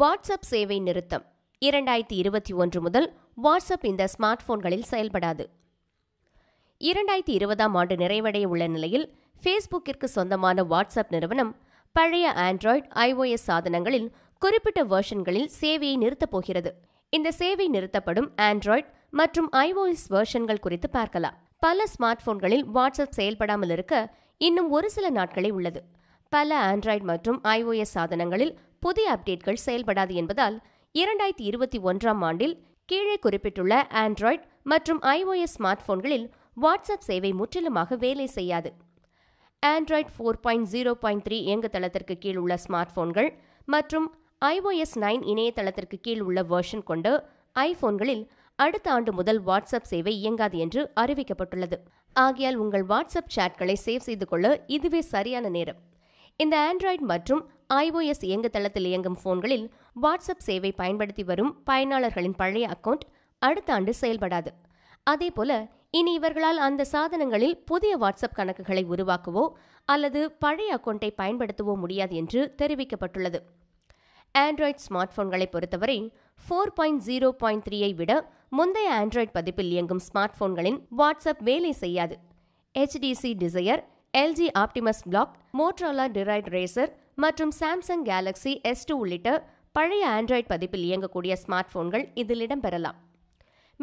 WhatsApp சேவை நிறுத்தம் இரண்டாயிரத்தி இருபத்தி ஒன்று முதல் வாட்ஸ்அப் இந்த ஸ்மார்ட் போன்களில் செயல்படாது இரண்டாயிரத்தி இருபதாம் ஆண்டு நிறைவடைய உள்ள நிலையில் ஃபேஸ்புக்கிற்கு சொந்தமான வாட்ஸ்அப் நிறுவனம் பழைய ஆண்ட்ராய்டு ஐஓஎஸ் சாதனங்களில் குறிப்பிட்ட வேர்ஷன்களில் சேவையை நிறுத்தப் போகிறது இந்த சேவை நிறுத்தப்படும் ஆண்ட்ராய்டு மற்றும் ஐஓஎஸ் வேர்ஷன்கள் குறித்து பார்க்கலாம் பல ஸ்மார்ட் போன்களில் வாட்ஸ்அப் செயல்படாமல் இருக்க இன்னும் ஒரு சில நாட்களே உள்ளது பல ஆண்ட்ராய்டு மற்றும் ஐஓஎஸ் சாதனங்களில் புதிய அப்டேட்கள் செயல்படாது என்பதால் இரண்டாயிரத்தி இருபத்தி ஒன்றாம் ஆண்டில் கீழே குறிப்பிட்டுள்ள ஆண்ட்ராய்டு மற்றும் ஐஓஎஸ் ஸ்மார்ட் போன்களில் வாட்ஸ்அப் சேவை முற்றிலுமாக வேலை செய்யாது Android four point zero point three இயங்குதளத்திற்கு கீழ் உள்ள ஸ்மார்ட் போன்கள் மற்றும் ஐஓஎஸ் நைன் இணையதளத்திற்கு கீழ் உள்ள வெர்ஷன் கொண்டு ஐபோன்களில் அடுத்த ஆண்டு முதல் வாட்ஸ்அப் சேவை இயங்காது என்று அறிவிக்கப்பட்டுள்ளது ஆகையால் உங்கள் வாட்ஸ்அப் சாட்களை சேவ் செய்து கொள்ள இதுவே சரியான நேரம் இந்த ஆண்ட்ராய்டு மற்றும் ஐஓஎஸ் இயங்குதளத்தில் இயங்கும் போன்களில் வாட்ஸ்அப் சேவை பயன்படுத்தி வரும் பயனாளர்களின் பழைய அக்கவுண்ட் அடுத்த ஆண்டு செயல்படாது அதேபோல இனி இவர்களால் அந்த சாதனங்களில் புதிய வாட்ஸ்அப் கணக்குகளை உருவாக்கவோ அல்லது பழைய அக்கவுண்டை பயன்படுத்தவோ முடியாது என்று தெரிவிக்கப்பட்டுள்ளது ஆண்ட்ராய்ட் ஸ்மார்ட் போன்களை பொறுத்தவரை ஃபோர் பாயிண்ட் ஜீரோ பாயிண்ட் த்ரீயை விட முந்தைய ஆண்ட்ராய்ட் பதிப்பில் இயங்கும் ஸ்மார்ட் போன்களின் வாட்ஸ்அப் வேலை செய்யாது HTC Desire LG Optimus Black Motorola Droid Razr மற்றும் சாம்சங் கேலக்ஸி எஸ் டூ உள்ளிட்ட பழைய ஆண்ட்ராய்ட் பதிப்பில் இயங்கக்கூடிய ஸ்மார்ட் போன்கள் இதில் இடம்பெறலாம்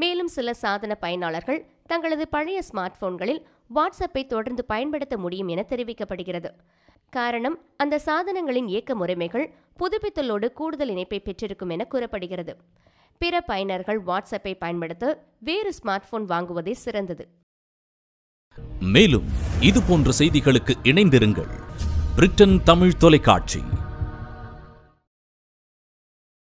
மேலும் சில சாதன பயனாளர்கள் தங்களது பழைய ஸ்மார்ட் போன்களில் வாட்ஸ்அப்பை தொடர்ந்து பயன்படுத்த முடியும் என தெரிவிக்கப்படுகிறது காரணம் அந்த சாதனங்களின் இயக்க முறைமைகள் புதுப்பித்தலோடு கூடுதல் இணைப்பை பெற்றிருக்கும் என கூறப்படுகிறது பிற பயனர்கள் வாட்ஸ்அப்பை பயன்படுத்த வேறு ஸ்மார்ட் போன் வாங்குவதே சிறந்தது மேலும் இது போன்ற செய்திகளுக்கு இணைந்திருங்கள் பிரிட்டன் தமிழ் தொலைக்காட்சி